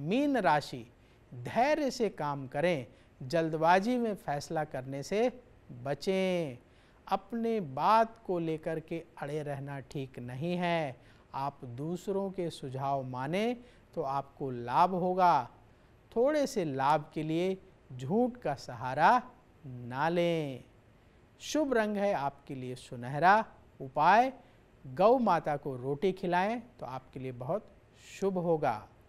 mean राशि धैर्य से काम करें जल्दबाजी में फैसला करने से बचें अपने बात को लेकर के अड़े रहना ठीक नहीं है आप दूसरों के सुझाव माने तो आपको लाभ होगा थोड़े से लाभ के लिए झूठ का सहारा ना लें शुभ रंग है आपके लिए सुनहरा उपाय गौ माता को रोटी खिलाएं तो आपके लिए बहुत शुभ होगा